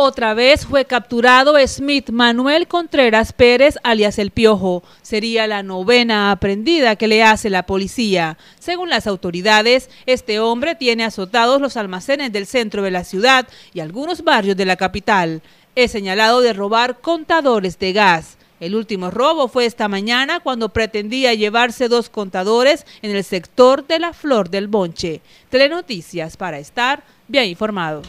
Otra vez fue capturado Smith Manuel Contreras Pérez, alias El Piojo. Sería la novena aprendida que le hace la policía. Según las autoridades, este hombre tiene azotados los almacenes del centro de la ciudad y algunos barrios de la capital. Es señalado de robar contadores de gas. El último robo fue esta mañana cuando pretendía llevarse dos contadores en el sector de la Flor del Bonche. Telenoticias para estar bien informado.